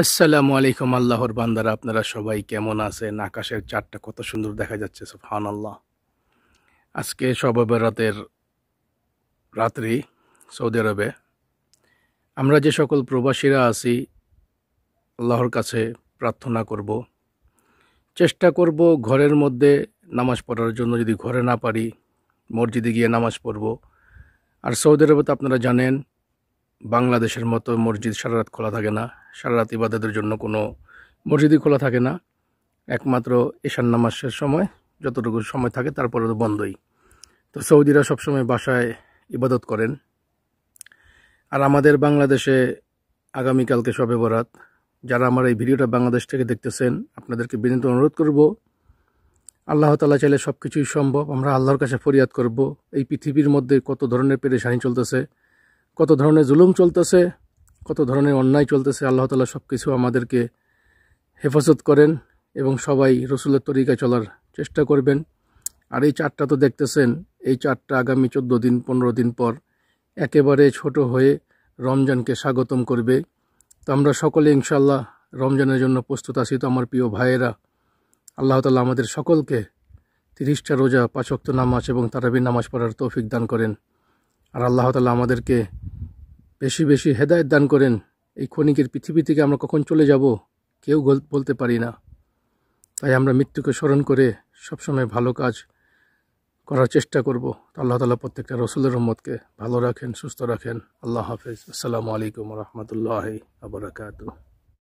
আসসালামু আলাইকুম আল্লাহর বান্দারা আপনারা সবাই কেমন আছেন আকাশের চারটা কত সুন্দর দেখা যাচ্ছে সুফহান আল্লাহ আজকে সবাবের রাতের রাত্রি সৌদি আরবে আমরা যে সকল প্রবাসীরা আছি আল্লাহর কাছে প্রার্থনা করব চেষ্টা করব ঘরের মধ্যে নামাজ পড়ার জন্য যদি ঘরে না পারি মসজিদে গিয়ে নামাজ পড়ব আর সৌদি আরবে তো আপনারা জানেন বাংলাদেশের মতো মসজিদ সারা রাত খোলা থাকে না সারা রাত ইবাদতের জন্য কোনো মসজিদই খোলা থাকে না একমাত্র এশান নামাজের সময় যতটুকু সময় থাকে তারপরে তো বন্ধই তো সৌদিরা সবসময় বাসায় ইবাদত করেন আর আমাদের বাংলাদেশে আগামীকালকে সবে বরাত যারা আমার এই ভিডিওটা বাংলাদেশ থেকে দেখতেছেন আপনাদেরকে বিনীত অনুরোধ করব আল্লাহ তালা চাইলে সব কিছুই সম্ভব আমরা আল্লাহর কাছে ফরিয়াদ করব এই পৃথিবীর মধ্যে কত ধরনের পেরেশানি চলতেছে কত ধরনের জুলুম চলতেছে কত ধরনের অন্যায় চলতেছে আল্লাহ তালা সব কিছু আমাদেরকে হেফাজত করেন এবং সবাই রসুলের তরিকা চলার চেষ্টা করবেন আর এই চারটা তো দেখতেছেন এই চারটা আগামী চোদ্দো দিন পনেরো দিন পর একেবারে ছোট হয়ে রমজানকে স্বাগতম করবে তো আমরা সকলে ইনশাল্লাহ রমজানের জন্য প্রস্তুত আছি তো আমার প্রিয় ভাইয়েরা আল্লাহ তালা আমাদের সকলকে তিরিশটা রোজা পাঁচক্ত নামাজ এবং তারাবি নামাজ পড়ার তৌফিক দান করেন আর আল্লাহ তালা আমাদেরকে বেশি বেশি হেদায়ত দান করেন এই ক্ষণিকের পৃথিবী থেকে আমরা কখন চলে যাব কেউ বলতে পারি না তাই আমরা মৃত্যুকে স্মরণ করে সবসময় ভালো কাজ করার চেষ্টা করব আল্লাহ তালা প্রত্যেকটা রসুলের রহমতকে ভালো রাখেন সুস্থ রাখেন আল্লাহ হাফিজ আসসালামু আলাইকুম রহমতুল্লাহ আবরাকাত